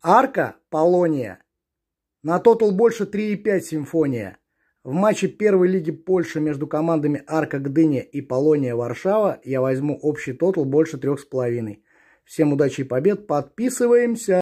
Арка – Полония. На тотал больше 3,5 симфония. В матче первой лиги Польши между командами Арка Гдыня и Полония Варшава я возьму общий тотал больше 3,5. Всем удачи и побед. Подписываемся.